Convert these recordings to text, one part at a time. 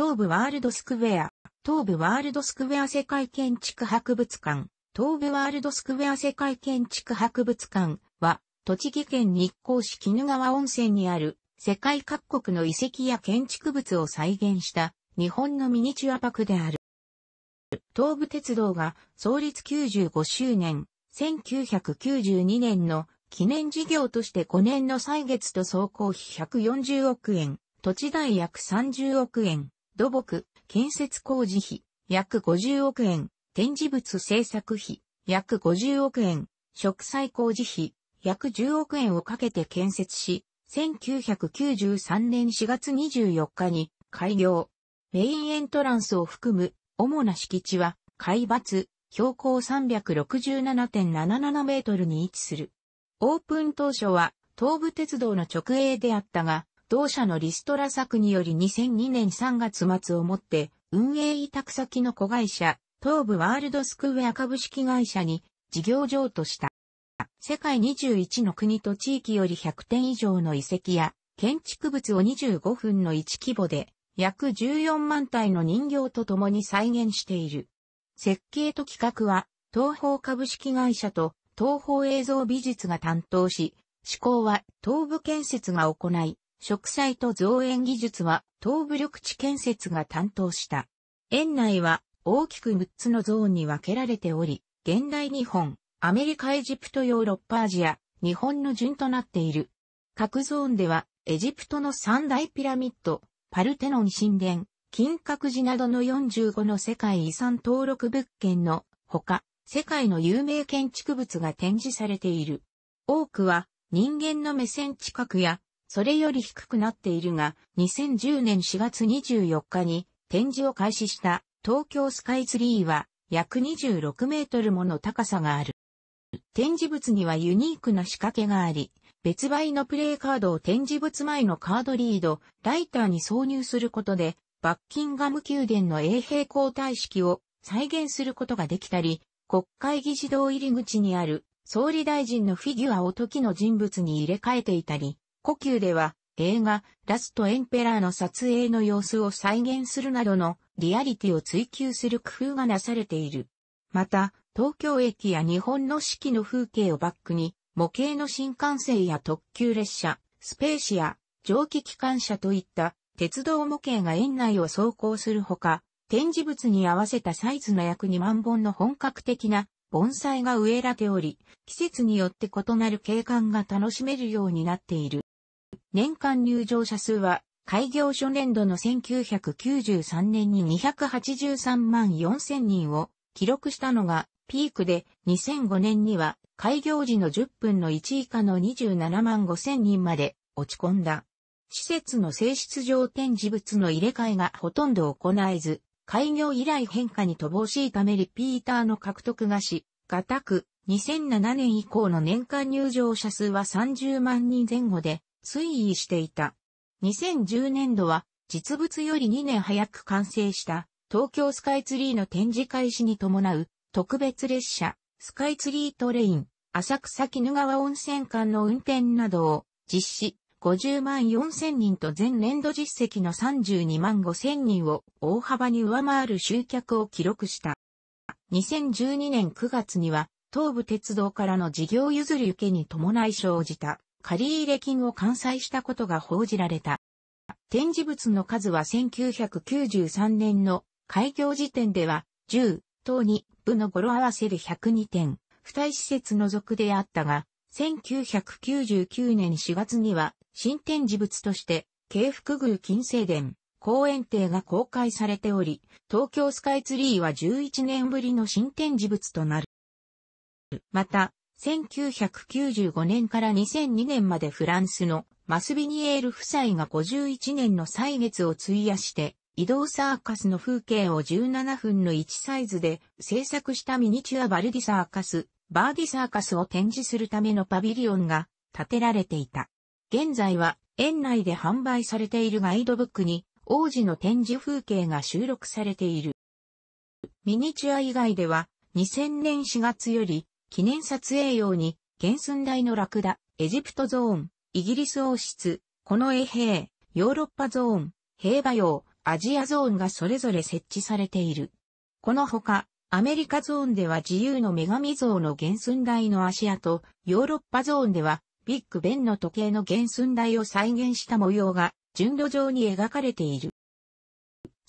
東部ワールドスクウェア、東部ワールドスクウェア世界建築博物館、東部ワールドスクウェア世界建築博物館は、栃木県日光市鬼怒川温泉にある世界各国の遺跡や建築物を再現した日本のミニチュアパクである。東武鉄道が創立95周年、1992年の記念事業として5年の歳月と総工費140億円、土地代約30億円、土木、建設工事費、約50億円、展示物制作費、約50億円、植栽工事費、約10億円をかけて建設し、1993年4月24日に開業。メインエントランスを含む主な敷地は、海抜、標高367.77メートルに位置する。オープン当初は東武鉄道の直営であったが、同社のリストラ策により2002年3月末をもって、運営委託先の子会社、東部ワールドスクウェア株式会社に事業譲渡した。世界21の国と地域より100点以上の遺跡や建築物を25分の1規模で約14万体の人形と共に再現している。設計と企画は東方株式会社と東方映像美術が担当し、施工は東部建設が行い、植栽と造園技術は東部緑地建設が担当した。園内は大きく6つのゾーンに分けられており、現代日本、アメリカエジプトヨーロッパアジア、日本の順となっている。各ゾーンでは、エジプトの三大ピラミッド、パルテノン神殿、金閣寺などの45の世界遺産登録物件のほか、世界の有名建築物が展示されている。多くは人間の目線近くやそれより低くなっているが、2010年4月24日に展示を開始した東京スカイツリーは約26メートルもの高さがある。展示物にはユニークな仕掛けがあり、別売のプレイカードを展示物前のカードリード、ライターに挿入することで、バッキンガム宮殿の衛兵交代式を再現することができたり、国会議事堂入り口にある総理大臣のフィギュアを時の人物に入れ替えていたり、故宮では映画ラストエンペラーの撮影の様子を再現するなどのリアリティを追求する工夫がなされている。また、東京駅や日本の四季の風景をバックに、模型の新幹線や特急列車、スペーシア、蒸気機関車といった鉄道模型が園内を走行するほか、展示物に合わせたサイズの約2万本の本格的な盆栽が植えられており、季節によって異なる景観が楽しめるようになっている。年間入場者数は、開業初年度の1993年に283万4000人を記録したのが、ピークで2005年には開業時の10分の1以下の27万5000人まで落ち込んだ。施設の性質上展示物の入れ替えがほとんど行えず、開業以来変化に乏しいためリピーターの獲得がし、がたく、2007年以降の年間入場者数は30万人前後で、推移していた。2010年度は実物より2年早く完成した東京スカイツリーの展示開始に伴う特別列車スカイツリートレイン浅草鬼怒川温泉間の運転などを実施50万4000人と前年度実績の32万5000人を大幅に上回る集客を記録した。2012年9月には東武鉄道からの事業譲り受けに伴い生じた借入金を完済したことが報じられた。展示物の数は1993年の開業時点では10等に部の語呂合わせで102点、付帯施設の属であったが、1999年4月には新展示物として京福宮金星殿、公園亭が公開されており、東京スカイツリーは11年ぶりの新展示物となる。また、1995年から2002年までフランスのマスビニエール夫妻が51年の歳月を費やして移動サーカスの風景を17分の1サイズで制作したミニチュアバルディサーカス、バーディサーカスを展示するためのパビリオンが建てられていた。現在は園内で販売されているガイドブックに王子の展示風景が収録されている。ミニチュア以外では2000年4月より記念撮影用に、原寸大のラクダ、エジプトゾーン、イギリス王室、この衛兵、ヨーロッパゾーン、平和用、アジアゾーンがそれぞれ設置されている。このほか、アメリカゾーンでは自由の女神像の原寸大の足跡、ヨーロッパゾーンでは、ビッグベンの時計の原寸大を再現した模様が、順路上に描かれている。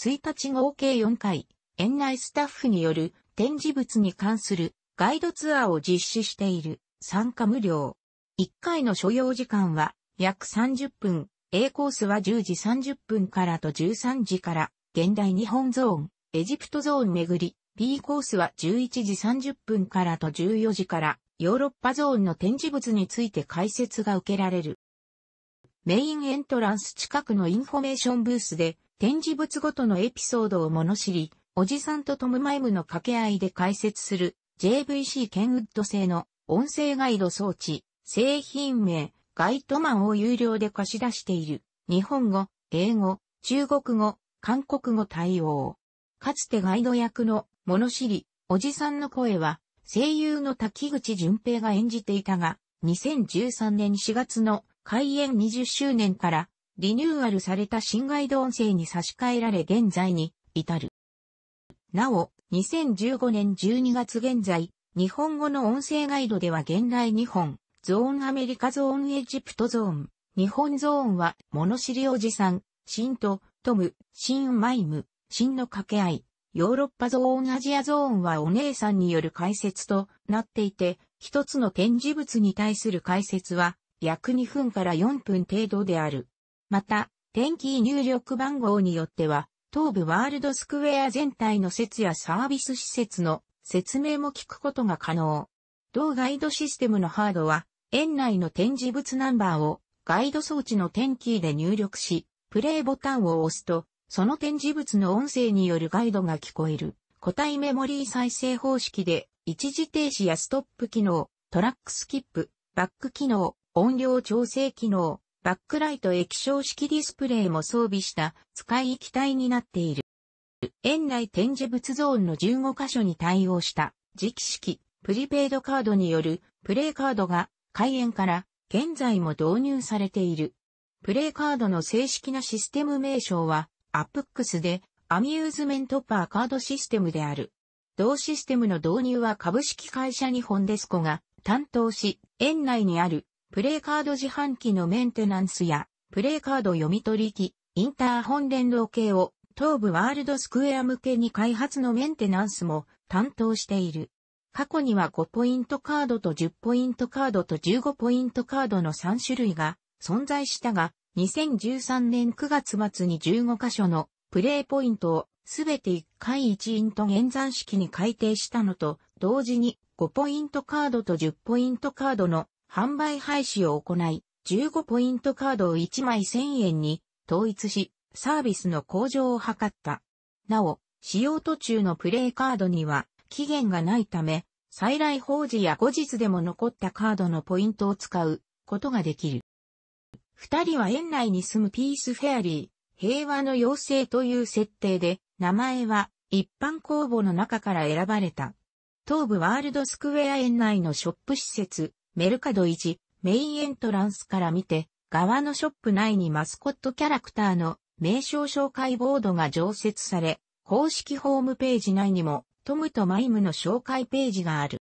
1日合計4回、園内スタッフによる展示物に関するガイドツアーを実施している参加無料。1回の所要時間は約30分、A コースは10時30分からと13時から、現代日本ゾーン、エジプトゾーン巡り、B コースは11時30分からと14時から、ヨーロッパゾーンの展示物について解説が受けられる。メインエントランス近くのインフォメーションブースで、展示物ごとのエピソードを物知り、おじさんとトムマイムの掛け合いで解説する JVC ケンウッド製の音声ガイド装置、製品名、ガイトマンを有料で貸し出している。日本語、英語、中国語、韓国語対応。かつてガイド役の物知り、おじさんの声は、声優の滝口淳平が演じていたが、2013年4月の開園20周年からリニューアルされた新ガイド音声に差し替えられ現在に至る。なお、2015年12月現在、日本語の音声ガイドでは現代日本、ゾーンアメリカゾーンエジプトゾーン、日本ゾーンは、物知りおじさん、シンと、トム、シンマイム、シンの掛け合い、ヨーロッパゾーンアジアゾーンはお姉さんによる解説となっていて、一つの展示物に対する解説は、約2分から4分程度である。また、天気入力番号によっては、東部ワールドスクエア全体の説やサービス施設の説明も聞くことが可能。同ガイドシステムのハードは、園内の展示物ナンバーをガイド装置の点キーで入力し、プレイボタンを押すと、その展示物の音声によるガイドが聞こえる。個体メモリー再生方式で、一時停止やストップ機能、トラックスキップ、バック機能、音量調整機能、バックライト液晶式ディスプレイも装備した使いき体になっている。園内展示物ゾーンの15カ所に対応した磁気式プリペイドカードによるプレイカードが開園から現在も導入されている。プレイカードの正式なシステム名称はアップックスでアミューズメントパーカードシステムである。同システムの導入は株式会社日本デスコが担当し、園内にあるプレイカード自販機のメンテナンスや、プレイカード読み取り機、インターホン連動系を、東部ワールドスクエア向けに開発のメンテナンスも担当している。過去には5ポイントカードと10ポイントカードと15ポイントカードの3種類が存在したが、2013年9月末に15箇所のプレイポイントをすべて1回1イント現算式に改定したのと、同時に5ポイントカードと10ポイントカードの販売廃止を行い、15ポイントカードを1枚1000円に統一し、サービスの向上を図った。なお、使用途中のプレイカードには期限がないため、再来法時や後日でも残ったカードのポイントを使うことができる。二人は園内に住むピースフェアリー、平和の妖精という設定で、名前は一般公募の中から選ばれた。東部ワールドスクウェア園内のショップ施設、メルカド1、メインエントランスから見て、側のショップ内にマスコットキャラクターの名称紹介ボードが常設され、公式ホームページ内にもトムとマイムの紹介ページがある。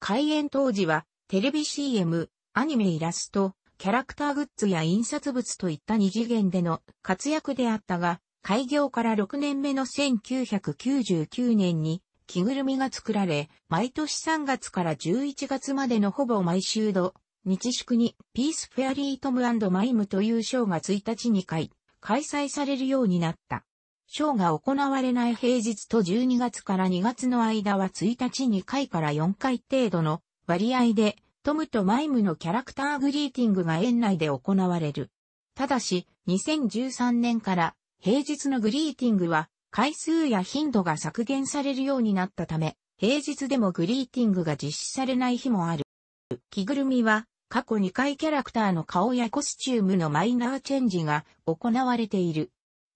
開園当時はテレビ CM、アニメイラスト、キャラクターグッズや印刷物といった二次元での活躍であったが、開業から6年目の1999年に着ぐるみが作られ、毎年3月から11月までのほぼ毎週度、日祝にピースフェアリートムマイムというショーが1日2回開催されるようになった。ショーが行われない平日と12月から2月の間は1日2回から4回程度の割合でトムとマイムのキャラクターグリーティングが園内で行われる。ただし、2013年から平日のグリーティングは回数や頻度が削減されるようになったため、平日でもグリーティングが実施されない日もある。着ぐるみは、過去2回キャラクターの顔やコスチュームのマイナーチェンジが行われている。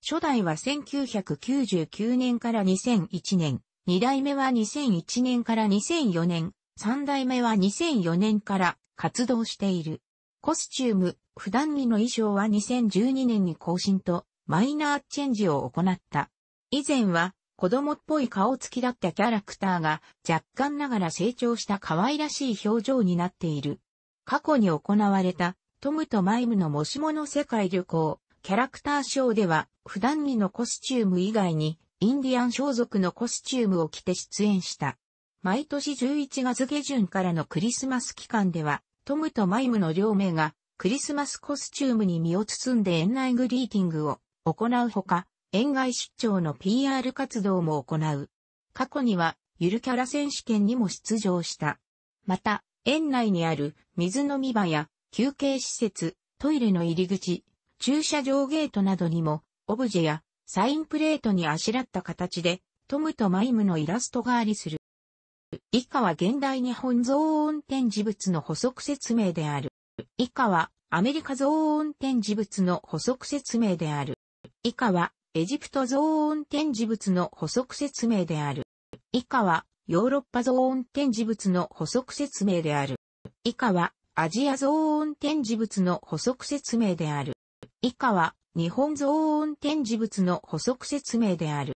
初代は1999年から2001年、2代目は2001年から2004年、3代目は2004年から活動している。コスチューム、普段着の衣装は2012年に更新とマイナーチェンジを行った。以前は子供っぽい顔つきだったキャラクターが若干ながら成長した可愛らしい表情になっている。過去に行われたトムとマイムのもしもの世界旅行、キャラクターショーでは普段着のコスチューム以外にインディアン装束のコスチュームを着て出演した。毎年11月下旬からのクリスマス期間ではトムとマイムの両名がクリスマスコスチュームに身を包んで園内グリーティングを行うほか、園外出張の PR 活動も行う。過去には、ゆるキャラ選手権にも出場した。また、園内にある水飲み場や休憩施設、トイレの入り口、駐車場ゲートなどにも、オブジェやサインプレートにあしらった形で、トムとマイムのイラストがありする。以下は現代日本増音展示物の補足説明である。以下はアメリカ増音展示物の補足説明である。以下はエジプトゾーン展示物の補足説明である。以下は、ヨーロッパゾーン展示物の補足説明である。以下は、アジアゾーン展示物の補足説明である。以下は、日本ゾーン展示物の補足説明である。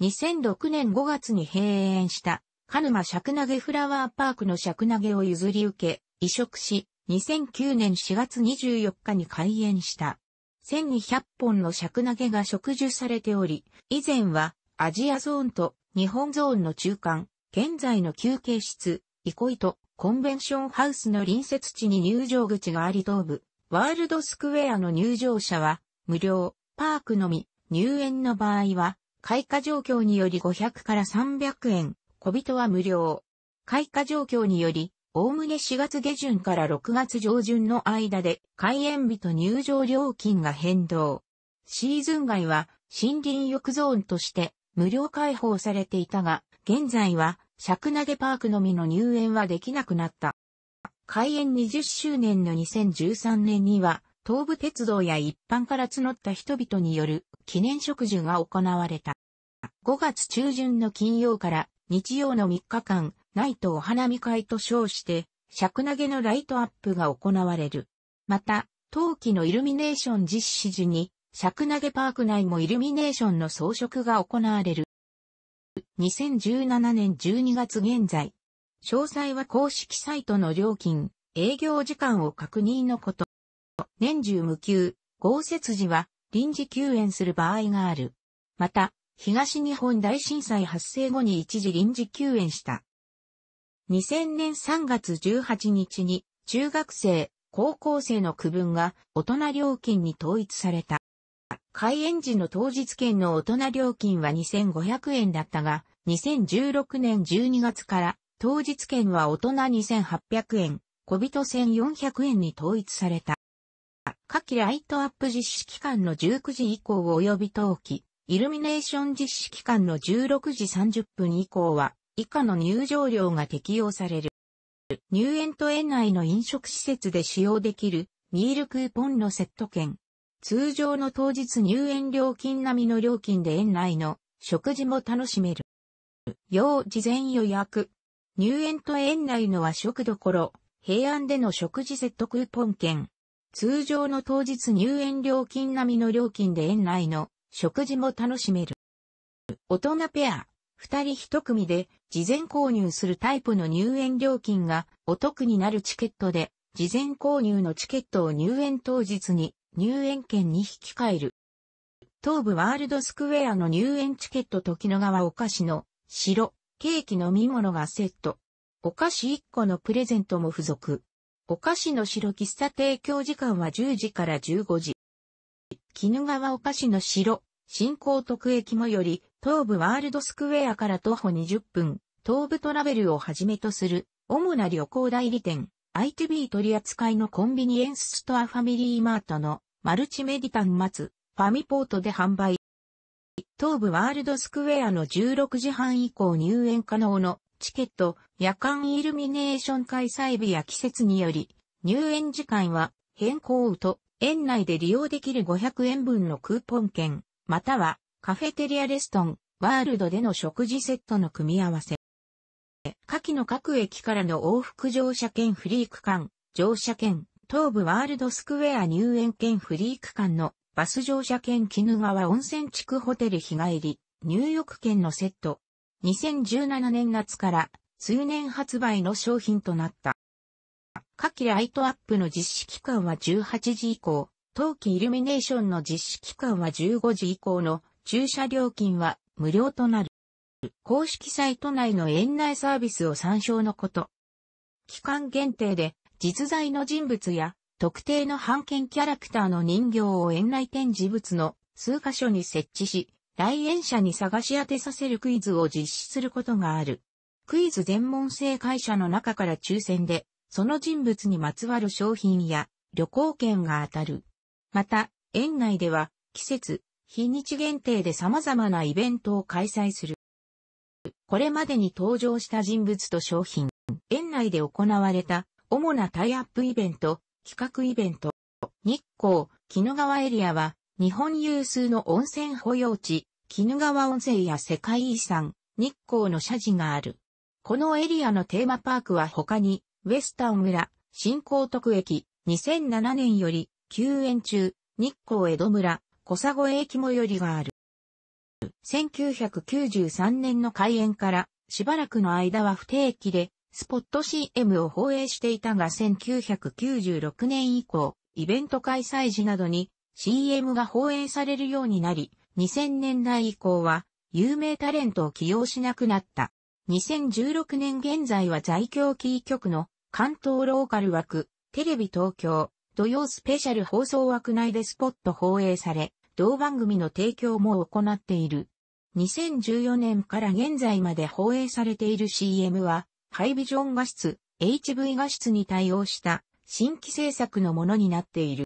2006年5月に閉園した、鹿沼尺投げフラワーパークの尺投げを譲り受け、移植し、2009年4月24日に開園した。1200本の尺投げが植樹されており、以前はアジアゾーンと日本ゾーンの中間、現在の休憩室、憩いとコンベンションハウスの隣接地に入場口があり東部、ワールドスクエアの入場者は無料、パークのみ、入園の場合は、開花状況により500から300円、小人は無料。開花状況により、おおむね4月下旬から6月上旬の間で開園日と入場料金が変動。シーズン外は森林浴ゾーンとして無料開放されていたが、現在は尺投げパークのみの入園はできなくなった。開園20周年の2013年には、東武鉄道や一般から募った人々による記念植樹が行われた。5月中旬の金曜から日曜の3日間、ナイトお花見会と称して、尺投げのライトアップが行われる。また、冬季のイルミネーション実施時に、尺投げパーク内もイルミネーションの装飾が行われる。2017年12月現在。詳細は公式サイトの料金、営業時間を確認のこと。年中無休、豪雪時は臨時休園する場合がある。また、東日本大震災発生後に一時臨時休園した。2000年3月18日に中学生、高校生の区分が大人料金に統一された。開園時の当日券の大人料金は2500円だったが、2016年12月から当日券は大人2800円、小人1400円に統一された。夏季ライトアップ実施期間の19時以降及び冬季、イルミネーション実施期間の16時30分以降は、以下の入場料が適用される。入園と園内の飲食施設で使用できるミールクーポンのセット券。通常の当日入園料金並みの料金で園内の食事も楽しめる。要事前予約。入園と園内の和食どころ、平安での食事セットクーポン券。通常の当日入園料金並みの料金で園内の食事も楽しめる。大人ペア。二人一組で事前購入するタイプの入園料金がお得になるチケットで、事前購入のチケットを入園当日に入園券に引き換える。東武ワールドスクエアの入園チケット時の川お菓子の白、ケーキ飲み物がセット。お菓子1個のプレゼントも付属。お菓子の白喫茶提供時間は10時から15時。絹川お菓子の白、新港徳駅もより東部ワールドスクエアから徒歩20分、東部トラベルをはじめとする、主な旅行代理店、ITB 取扱いのコンビニエンスストアファミリーマートのマルチメディタン松、ファミポートで販売。東部ワールドスクエアの16時半以降入園可能のチケット、夜間イルミネーション開催日や季節により、入園時間は変更と園内で利用できる500円分のクーポン券、またはカフェテリアレストン、ワールドでの食事セットの組み合わせ。下記の各駅からの往復乗車券フリー区間、乗車券、東部ワールドスクエア入園券フリー区間のバス乗車券絹川温泉地区ホテル日帰り、入浴券のセット。2017年夏から通年発売の商品となった。下記ライトアップの実施期間は18時以降、冬季イルミネーションの実施期間は15時以降の駐車料金は無料となる。公式サイト内の園内サービスを参照のこと。期間限定で実在の人物や特定の版権キャラクターの人形を園内展示物の数箇所に設置し、来園者に探し当てさせるクイズを実施することがある。クイズ全問正解者の中から抽選で、その人物にまつわる商品や旅行券が当たる。また、園内では季節、日日限定で様々なイベントを開催する。これまでに登場した人物と商品、園内で行われた主なタイアップイベント、企画イベント、日光、鬼怒川エリアは日本有数の温泉保養地、鬼怒川温泉や世界遺産、日光の社寺がある。このエリアのテーマパークは他に、ウェスタン村、新港徳駅、2007年より、休園中、日光江戸村、小佐越駅もよりがある。1993年の開園からしばらくの間は不定期でスポット CM を放映していたが1996年以降、イベント開催時などに CM が放映されるようになり、2000年代以降は有名タレントを起用しなくなった。2016年現在は在京キー局の関東ローカル枠、テレビ東京、土曜スペシャル放送枠内でスポット放映され、同番組の提供も行っている。2014年から現在まで放映されている CM は、ハイビジョン画質、HV 画質に対応した新規制作のものになっている。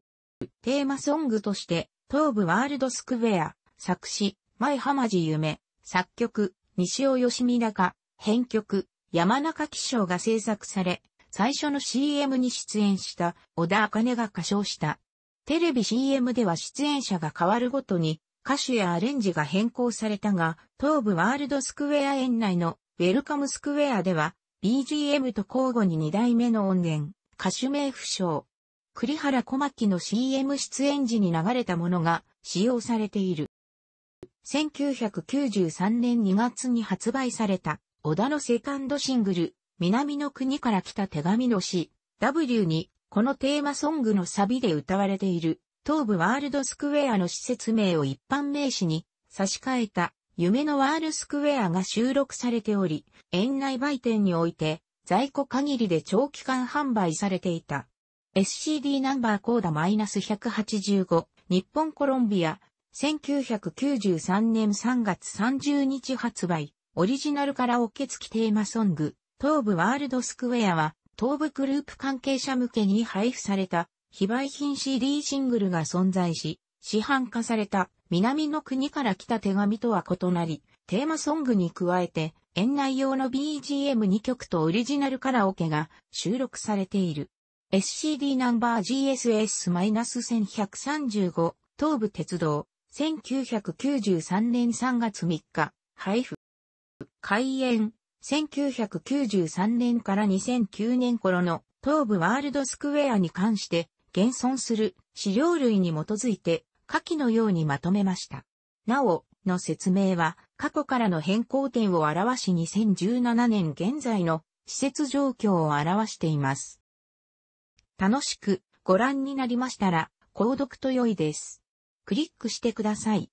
テーマソングとして、東部ワールドスクウェア、作詞、前浜地夢、作曲、西尾吉美高、編曲、山中紀章が制作され、最初の CM に出演した小田茜が歌唱したテレビ CM では出演者が変わるごとに歌手やアレンジが変更されたが、東部ワールドスクウェア園内のウェルカムスクウェアでは BGM と交互に2代目の音源、歌手名不詳。栗原小牧の CM 出演時に流れたものが使用されている。1993年2月に発売された、小田のセカンドシングル、南の国から来た手紙の詩、W にこのテーマソングのサビで歌われている、東部ワールドスクエアの施設名を一般名詞に差し替えた、夢のワールスクエアが収録されており、園内売店において、在庫限りで長期間販売されていた。SCD ナンバーコーダ -185、日本コロンビア、1993年3月30日発売、オリジナルカラオケ付きテーマソング、東部ワールドスクエアは、東部グループ関係者向けに配布された非売品 CD シングルが存在し、市販化された南の国から来た手紙とは異なり、テーマソングに加えて、園内用の BGM2 曲とオリジナルカラオケが収録されている。SCD ナンバー GSS-1135 東武鉄道1993年3月3日配布開園1993年から2009年頃の東部ワールドスクエアに関して現存する資料類に基づいて下記のようにまとめました。なお、の説明は過去からの変更点を表し2017年現在の施設状況を表しています。楽しくご覧になりましたら、購読と良いです。クリックしてください。